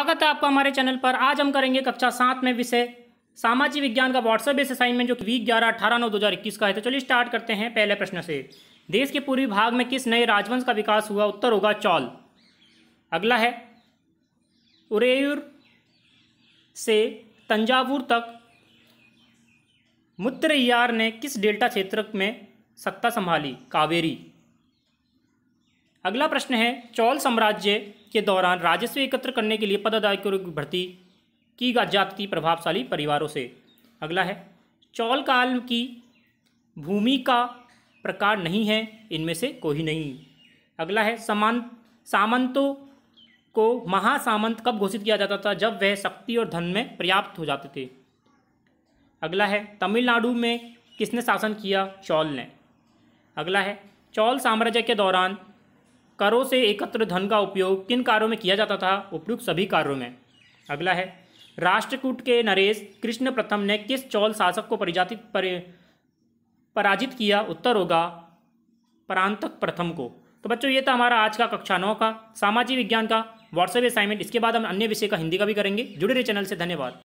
स्वागत है आपका हमारे चैनल पर आज हम करेंगे कक्षा सात में विषय सामाजिक विज्ञान का व्हाट्सएप बेस असाइनमेंट जो वीक ग्यारह अठारह नौ दो हज़ार इक्कीस का है तो चलिए स्टार्ट करते हैं पहले प्रश्न से देश के पूर्वी भाग में किस नए राजवंश का विकास हुआ उत्तर होगा चौल अगला है उरेयूर से तंजावुर तक मुत्रैयार ने किस डेल्टा क्षेत्र में सत्ता संभाली कावेरी अगला प्रश्न है चौल साम्राज्य के दौरान राजस्व एकत्र करने के लिए पदाधिकारियों की भर्ती की जाती प्रभावशाली परिवारों से अगला है चौल काल की भूमि का प्रकार नहीं है इनमें से कोई नहीं अगला है समान सामंतों को महासामंत कब घोषित किया जाता था जब वह शक्ति और धन में पर्याप्त हो जाते थे अगला है तमिलनाडु में किसने शासन किया चौल ने अगला है चौल साम्राज्य के दौरान करों से एकत्र धन का उपयोग किन कार्यों में किया जाता था उपयुक्त सभी कार्यों में अगला है राष्ट्रकूट के नरेश कृष्ण प्रथम ने किस चौल शासक को परिजातित पर, पराजित किया उत्तर होगा परांतक प्रथम को तो बच्चों ये था हमारा आज का कक्षा नौ का सामाजिक विज्ञान का व्हाट्सएप असाइनमेंट इसके बाद हम अन्य विषय का हिंदी का भी करेंगे जुड़े रहे चैनल से धन्यवाद